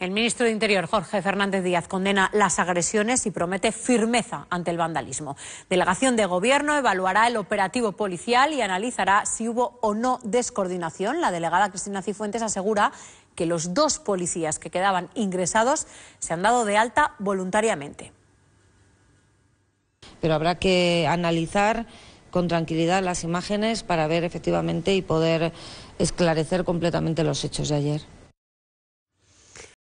El ministro de Interior, Jorge Fernández Díaz, condena las agresiones y promete firmeza ante el vandalismo. Delegación de Gobierno evaluará el operativo policial y analizará si hubo o no descoordinación. La delegada Cristina Cifuentes asegura que los dos policías que quedaban ingresados se han dado de alta voluntariamente. Pero habrá que analizar con tranquilidad las imágenes para ver efectivamente y poder esclarecer completamente los hechos de ayer.